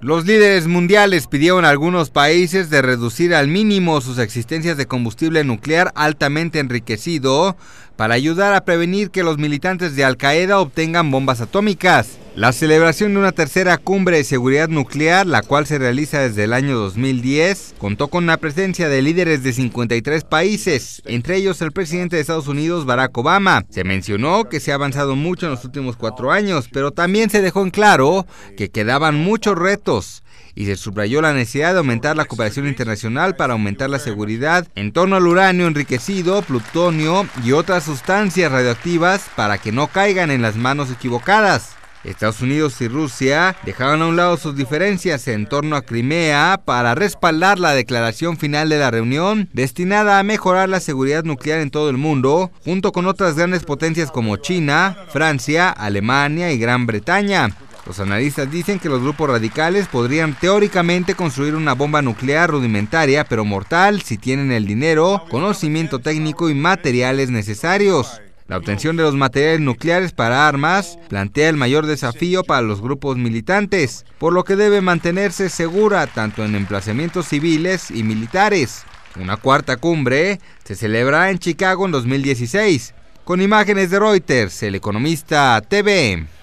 Los líderes mundiales pidieron a algunos países de reducir al mínimo sus existencias de combustible nuclear altamente enriquecido para ayudar a prevenir que los militantes de Al Qaeda obtengan bombas atómicas. La celebración de una tercera cumbre de seguridad nuclear, la cual se realiza desde el año 2010, contó con la presencia de líderes de 53 países, entre ellos el presidente de Estados Unidos, Barack Obama. Se mencionó que se ha avanzado mucho en los últimos cuatro años, pero también se dejó en claro que quedaban muchos retos y se subrayó la necesidad de aumentar la cooperación internacional para aumentar la seguridad en torno al uranio enriquecido, plutonio y otras sustancias radioactivas para que no caigan en las manos equivocadas. Estados Unidos y Rusia dejaron a un lado sus diferencias en torno a Crimea para respaldar la declaración final de la reunión destinada a mejorar la seguridad nuclear en todo el mundo, junto con otras grandes potencias como China, Francia, Alemania y Gran Bretaña. Los analistas dicen que los grupos radicales podrían teóricamente construir una bomba nuclear rudimentaria pero mortal si tienen el dinero, conocimiento técnico y materiales necesarios. La obtención de los materiales nucleares para armas plantea el mayor desafío para los grupos militantes, por lo que debe mantenerse segura tanto en emplazamientos civiles y militares. Una cuarta cumbre se celebrará en Chicago en 2016. Con imágenes de Reuters, el economista TV.